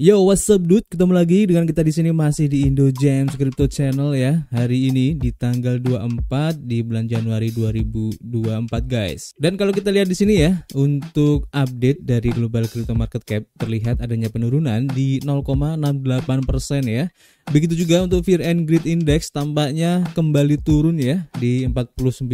Yo, what's up dude? Ketemu lagi dengan kita di sini masih di Indo James Crypto Channel ya. Hari ini di tanggal 24 di bulan Januari 2024 guys. Dan kalau kita lihat di sini ya, untuk update dari global crypto market cap terlihat adanya penurunan di 0,68% ya. Begitu juga untuk Fear and Greed Index tampaknya kembali turun ya di 49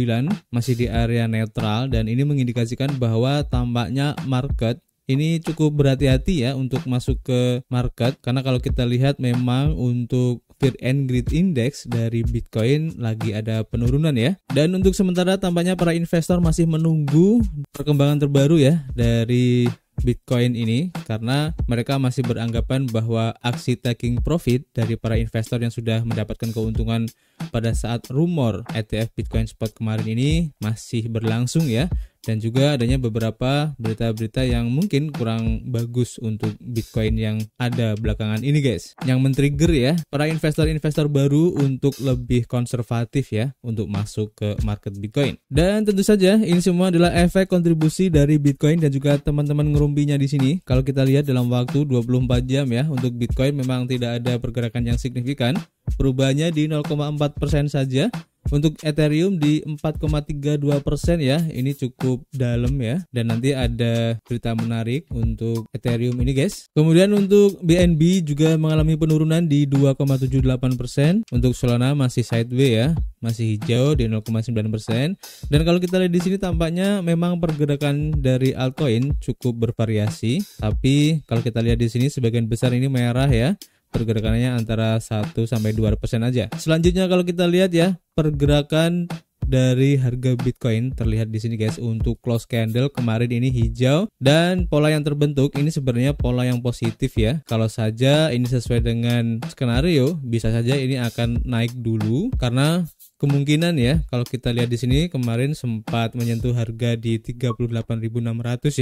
masih di area netral dan ini mengindikasikan bahwa tampaknya market ini cukup berhati-hati ya untuk masuk ke market karena kalau kita lihat memang untuk Fear and Greed Index dari Bitcoin lagi ada penurunan ya. Dan untuk sementara tampaknya para investor masih menunggu perkembangan terbaru ya dari Bitcoin ini karena mereka masih beranggapan bahwa aksi taking profit dari para investor yang sudah mendapatkan keuntungan pada saat rumor ETF Bitcoin Spot kemarin ini masih berlangsung ya dan juga adanya beberapa berita-berita yang mungkin kurang bagus untuk Bitcoin yang ada belakangan ini guys yang men-trigger ya para investor-investor baru untuk lebih konservatif ya untuk masuk ke market Bitcoin dan tentu saja ini semua adalah efek kontribusi dari Bitcoin dan juga teman-teman ngerumpinya di sini kalau kita lihat dalam waktu 24 jam ya untuk Bitcoin memang tidak ada pergerakan yang signifikan perubahannya di 0,4% saja untuk Ethereum di 4,32 persen ya, ini cukup dalam ya. Dan nanti ada berita menarik untuk Ethereum ini guys. Kemudian untuk BNB juga mengalami penurunan di 2,78 persen. Untuk Solana masih sideways ya, masih hijau di 0,9 persen. Dan kalau kita lihat di sini tampaknya memang pergerakan dari altcoin cukup bervariasi. Tapi kalau kita lihat di sini sebagian besar ini merah ya pergerakannya antara 1 sampai 2% aja. Selanjutnya kalau kita lihat ya, pergerakan dari harga Bitcoin terlihat di sini guys untuk close candle kemarin ini hijau dan pola yang terbentuk ini sebenarnya pola yang positif ya kalau saja ini sesuai dengan skenario bisa saja ini akan naik dulu karena kemungkinan ya kalau kita lihat di sini kemarin sempat menyentuh harga di 38.600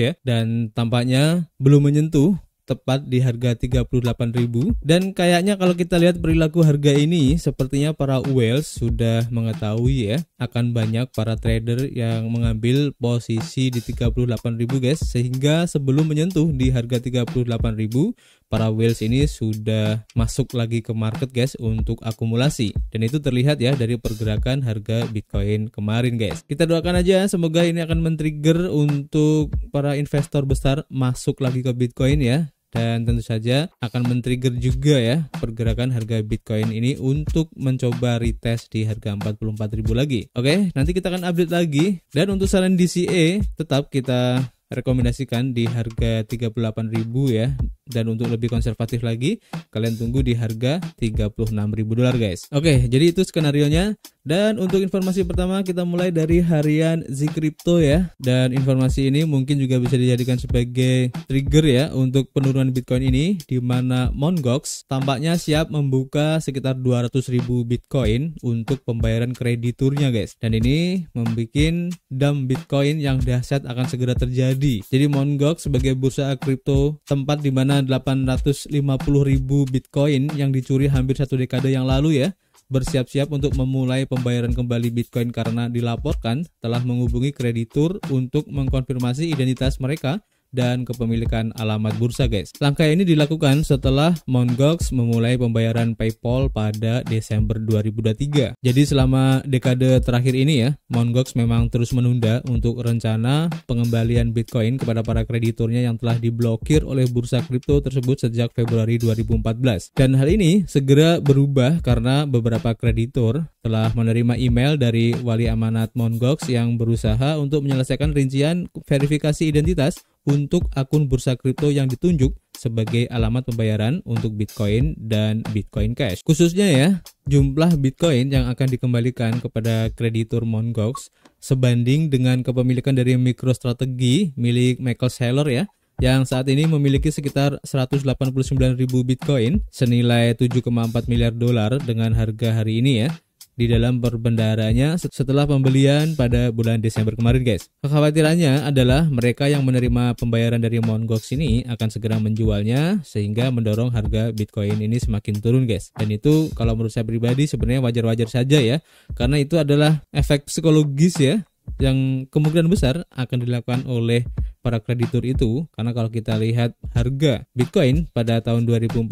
ya dan tampaknya belum menyentuh tepat di harga 38.000 dan kayaknya kalau kita lihat perilaku harga ini sepertinya para whales sudah mengetahui ya akan banyak para trader yang mengambil posisi di 38.000 guys sehingga sebelum menyentuh di harga 38.000 para whales ini sudah masuk lagi ke market guys untuk akumulasi dan itu terlihat ya dari pergerakan harga Bitcoin kemarin guys kita doakan aja semoga ini akan men-trigger untuk para investor besar masuk lagi ke Bitcoin ya dan tentu saja akan men-trigger juga ya pergerakan harga Bitcoin ini untuk mencoba retest di harga 44.000 lagi. Oke, nanti kita akan update lagi dan untuk saran DCA tetap kita rekomendasikan di harga 38.000 ya dan untuk lebih konservatif lagi kalian tunggu di harga 36.000 dolar guys. Oke, jadi itu skenario nya dan untuk informasi pertama kita mulai dari harian Zcrypto ya. Dan informasi ini mungkin juga bisa dijadikan sebagai trigger ya untuk penurunan Bitcoin ini di mana Mongox tampaknya siap membuka sekitar 200.000 Bitcoin untuk pembayaran krediturnya guys. Dan ini membuat dump Bitcoin yang dahsyat akan segera terjadi. Jadi Mongox sebagai bursa kripto tempat di mana dana 850 ribu Bitcoin yang dicuri hampir satu dekade yang lalu ya, bersiap-siap untuk memulai pembayaran kembali Bitcoin karena dilaporkan telah menghubungi kreditur untuk mengkonfirmasi identitas mereka dan kepemilikan alamat bursa guys. Langkah ini dilakukan setelah Mt. memulai pembayaran PayPal pada Desember 2023. Jadi selama dekade terakhir ini ya, Mt. memang terus menunda untuk rencana pengembalian Bitcoin kepada para krediturnya yang telah diblokir oleh bursa kripto tersebut sejak Februari 2014. Dan hal ini segera berubah karena beberapa kreditur telah menerima email dari wali amanat Mt. yang berusaha untuk menyelesaikan rincian verifikasi identitas untuk akun bursa kripto yang ditunjuk sebagai alamat pembayaran untuk Bitcoin dan Bitcoin Cash. Khususnya ya, jumlah Bitcoin yang akan dikembalikan kepada kreditur Mongox sebanding dengan kepemilikan dari MicroStrategy milik Michael Saylor ya yang saat ini memiliki sekitar 189.000 Bitcoin senilai 7,4 miliar dolar dengan harga hari ini ya di dalam perbendaharanya setelah pembelian pada bulan Desember kemarin guys. Kekhawatirannya adalah mereka yang menerima pembayaran dari Mongox ini akan segera menjualnya sehingga mendorong harga Bitcoin ini semakin turun guys. Dan itu kalau menurut saya pribadi sebenarnya wajar-wajar saja ya karena itu adalah efek psikologis ya yang kemungkinan besar akan dilakukan oleh para kreditur itu karena kalau kita lihat harga Bitcoin pada tahun 2014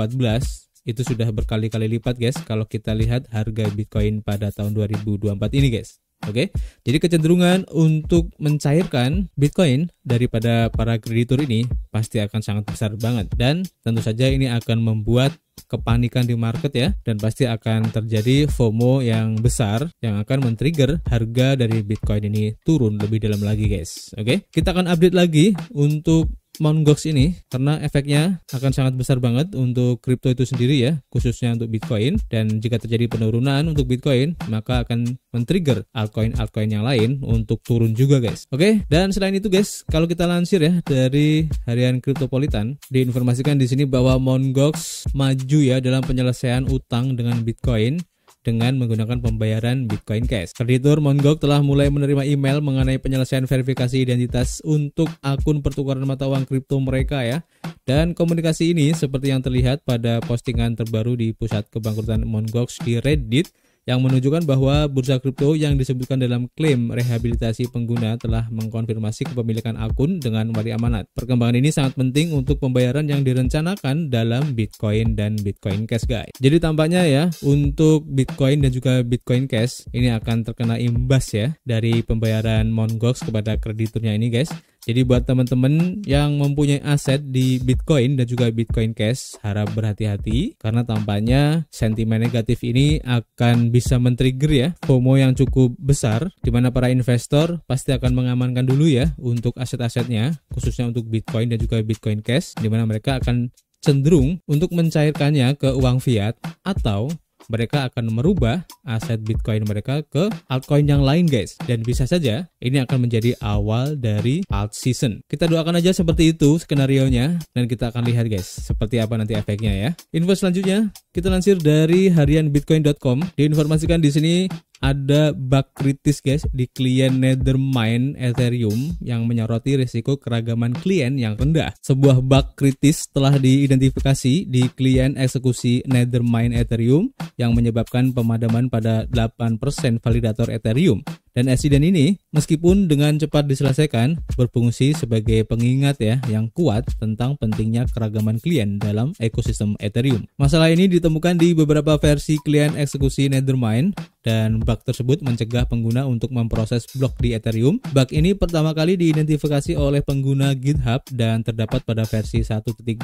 itu sudah berkali-kali lipat guys kalau kita lihat harga Bitcoin pada tahun 2024 ini guys. Oke. Okay? Jadi kecenderungan untuk mencairkan Bitcoin daripada para kreditur ini pasti akan sangat besar banget dan tentu saja ini akan membuat kepanikan di market ya dan pasti akan terjadi FOMO yang besar yang akan men-trigger harga dari Bitcoin ini turun lebih dalam lagi guys. Oke, okay? kita akan update lagi untuk Mt. Gox ini karena efeknya akan sangat besar banget untuk kripto itu sendiri ya, khususnya untuk Bitcoin. Dan jika terjadi penurunan untuk Bitcoin, maka akan men-trigger altcoin-altcoin yang lain untuk turun juga guys. Oke, dan selain itu guys, kalau kita lansir ya dari harian Kriptopolitan, diinformasikan di sini bahwa Mt. Gox maju ya dalam penyelesaian utang dengan Bitcoin dengan menggunakan pembayaran Bitcoin Cash. Kreditur Mongok telah mulai menerima email mengenai penyelesaian verifikasi identitas untuk akun pertukaran mata uang kripto mereka ya. Dan komunikasi ini seperti yang terlihat pada postingan terbaru di pusat kebangkrutan Mongok di Reddit yang menunjukkan bahwa bursa kripto yang disebutkan dalam klaim rehabilitasi pengguna telah mengkonfirmasi kepemilikan akun dengan wali amanat. Perkembangan ini sangat penting untuk pembayaran yang direncanakan dalam Bitcoin dan Bitcoin Cash guys. Jadi tampaknya ya untuk Bitcoin dan juga Bitcoin Cash ini akan terkena imbas ya dari pembayaran Mongox kepada krediturnya ini guys jadi buat teman-teman yang mempunyai aset di Bitcoin dan juga Bitcoin Cash harap berhati-hati karena tampaknya sentimen negatif ini akan bisa men-trigger ya FOMO yang cukup besar di mana para investor pasti akan mengamankan dulu ya untuk aset-asetnya khususnya untuk Bitcoin dan juga Bitcoin Cash di mana mereka akan cenderung untuk mencairkannya ke uang fiat atau mereka akan merubah aset Bitcoin mereka ke altcoin yang lain guys. Dan bisa saja ini akan menjadi awal dari alt season. Kita doakan aja seperti itu skenario-nya dan kita akan lihat guys seperti apa nanti efeknya ya. Info selanjutnya kita lansir dari harianbitcoin.com diinformasikan di sini ada bug kritis guys di klien Nethermind Ethereum yang menyoroti risiko keragaman klien yang rendah. Sebuah bug kritis telah diidentifikasi di klien eksekusi Nethermind Ethereum yang menyebabkan pemadaman pada 8% validator Ethereum. Dan insiden ini, meskipun dengan cepat diselesaikan, berfungsi sebagai pengingat ya yang kuat tentang pentingnya keragaman klien dalam ekosistem Ethereum. Masalah ini ditemukan di beberapa versi klien eksekusi Nethermind, dan bug tersebut mencegah pengguna untuk memproses blok di Ethereum. Bug ini pertama kali diidentifikasi oleh pengguna GitHub dan terdapat pada versi 1.23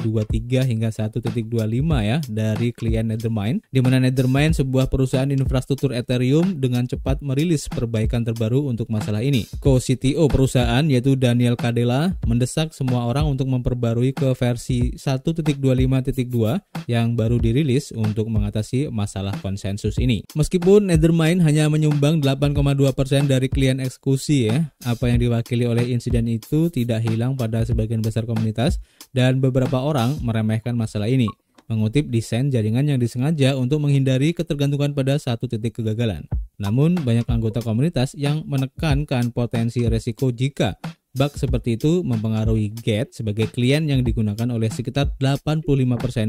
hingga 1.25 ya dari klien Nethermind, di mana Nethermind sebuah perusahaan infrastruktur Ethereum dengan cepat merilis perbaikan terbaru untuk masalah ini. Co-CTO perusahaan yaitu Daniel Kadela mendesak semua orang untuk memperbarui ke versi 1.25.2 yang baru dirilis untuk mengatasi masalah konsensus ini. Meskipun Nether bermain hanya menyumbang 8,2% dari klien eksekusi ya. Apa yang diwakili oleh insiden itu tidak hilang pada sebagian besar komunitas dan beberapa orang meremehkan masalah ini. Mengutip desain jaringan yang disengaja untuk menghindari ketergantungan pada satu titik kegagalan. Namun, banyak anggota komunitas yang menekankan potensi resiko jika Bug seperti itu mempengaruhi GET sebagai klien yang digunakan oleh sekitar 85%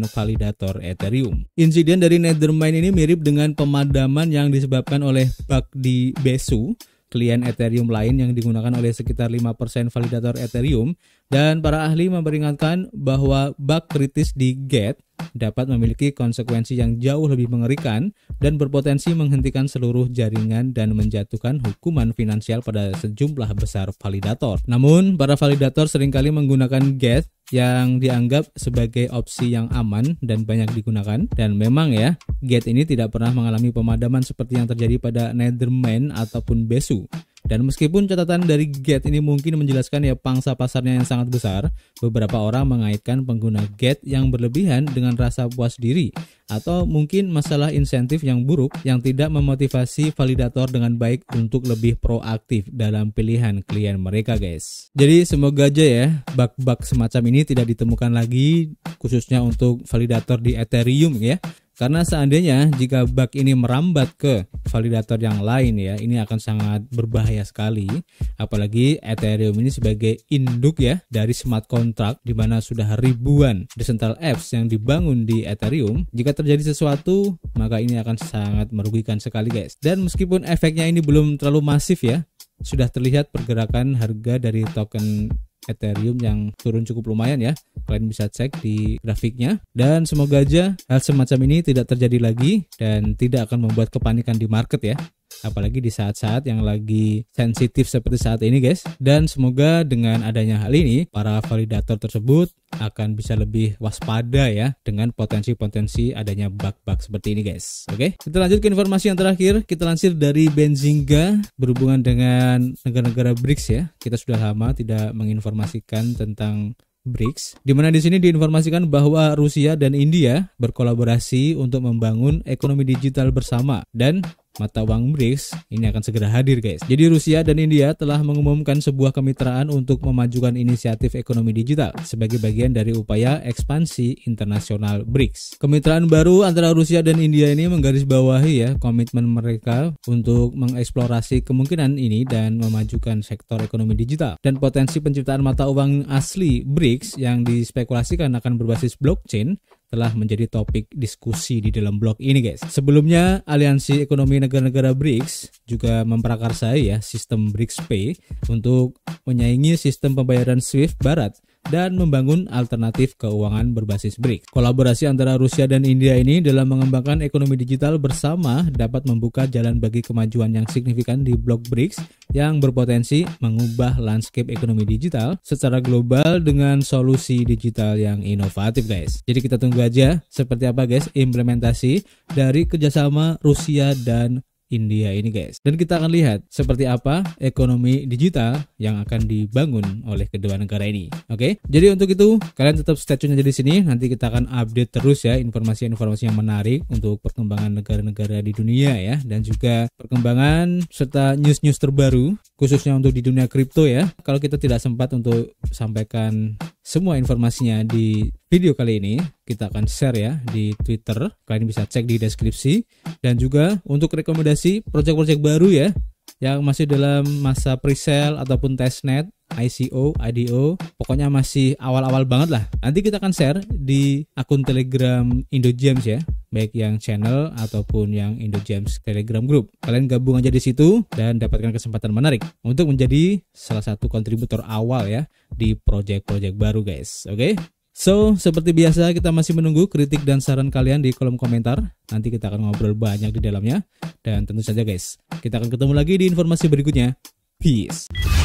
validator Ethereum. Insiden dari Nethermind ini mirip dengan pemadaman yang disebabkan oleh bug di Besu, klien Ethereum lain yang digunakan oleh sekitar 5% validator Ethereum dan para ahli memperingatkan bahwa bug kritis di GET dapat memiliki konsekuensi yang jauh lebih mengerikan dan berpotensi menghentikan seluruh jaringan dan menjatuhkan hukuman finansial pada sejumlah besar validator. Namun, para validator seringkali menggunakan GET yang dianggap sebagai opsi yang aman dan banyak digunakan. Dan memang ya, GET ini tidak pernah mengalami pemadaman seperti yang terjadi pada Netherman ataupun Besu. Dan meskipun catatan dari GET ini mungkin menjelaskan ya pangsa pasarnya yang sangat besar, beberapa orang mengaitkan pengguna GET yang berlebihan dengan rasa puas diri atau mungkin masalah insentif yang buruk yang tidak memotivasi validator dengan baik untuk lebih proaktif dalam pilihan klien mereka guys. Jadi semoga aja ya bug-bug semacam ini tidak ditemukan lagi khususnya untuk validator di Ethereum ya karena seandainya jika bug ini merambat ke validator yang lain ya, ini akan sangat berbahaya sekali. Apalagi Ethereum ini sebagai induk ya dari smart contract di mana sudah ribuan decentral apps yang dibangun di Ethereum. Jika terjadi sesuatu, maka ini akan sangat merugikan sekali guys. Dan meskipun efeknya ini belum terlalu masif ya, sudah terlihat pergerakan harga dari token Ethereum yang turun cukup lumayan ya. Kalian bisa cek di grafiknya dan semoga aja hal semacam ini tidak terjadi lagi dan tidak akan membuat kepanikan di market ya apalagi di saat-saat yang lagi sensitif seperti saat ini guys dan semoga dengan adanya hal ini para validator tersebut akan bisa lebih waspada ya dengan potensi-potensi adanya bug-bug seperti ini guys oke okay? kita lanjut ke informasi yang terakhir kita lansir dari Benzinga berhubungan dengan negara-negara BRICS ya kita sudah lama tidak menginformasikan tentang BRICS, di mana di sini diinformasikan bahwa Rusia dan India berkolaborasi untuk membangun ekonomi digital bersama dan mata uang BRICS ini akan segera hadir guys. Jadi Rusia dan India telah mengumumkan sebuah kemitraan untuk memajukan inisiatif ekonomi digital sebagai bagian dari upaya ekspansi internasional BRICS. Kemitraan baru antara Rusia dan India ini menggarisbawahi ya komitmen mereka untuk mengeksplorasi kemungkinan ini dan memajukan sektor ekonomi digital dan potensi penciptaan mata uang asli BRICS yang dispekulasikan akan berbasis blockchain telah menjadi topik diskusi di dalam blog ini guys. Sebelumnya Aliansi Ekonomi Negara-Negara BRICS juga memprakarsai ya sistem BRICS Pay untuk menyaingi sistem pembayaran SWIFT barat dan membangun alternatif keuangan berbasis BRICS. Kolaborasi antara Rusia dan India ini dalam mengembangkan ekonomi digital bersama dapat membuka jalan bagi kemajuan yang signifikan di blok BRICS yang berpotensi mengubah landscape ekonomi digital secara global dengan solusi digital yang inovatif guys. Jadi kita tunggu aja seperti apa guys implementasi dari kerjasama Rusia dan India ini guys. Dan kita akan lihat seperti apa ekonomi digital yang akan dibangun oleh kedua negara ini. Oke, jadi untuk itu kalian tetap stay tune aja di sini. Nanti kita akan update terus ya informasi-informasi yang menarik untuk perkembangan negara-negara di dunia ya dan juga perkembangan serta news-news terbaru khususnya untuk di dunia kripto ya. Kalau kita tidak sempat untuk sampaikan semua informasinya di video kali ini kita akan share ya di Twitter. Kalian bisa cek di deskripsi dan juga untuk rekomendasi project-project baru ya yang masih dalam masa pre-sale ataupun testnet ICO, IDO, pokoknya masih awal-awal banget lah. Nanti kita akan share di akun Telegram Indo James ya, baik yang channel ataupun yang Indo James Telegram Group. Kalian gabung aja di situ dan dapatkan kesempatan menarik untuk menjadi salah satu kontributor awal ya di project-project baru guys. Oke? Okay? So, seperti biasa kita masih menunggu kritik dan saran kalian di kolom komentar. Nanti kita akan ngobrol banyak di dalamnya. Dan tentu saja guys, kita akan ketemu lagi di informasi berikutnya. Peace.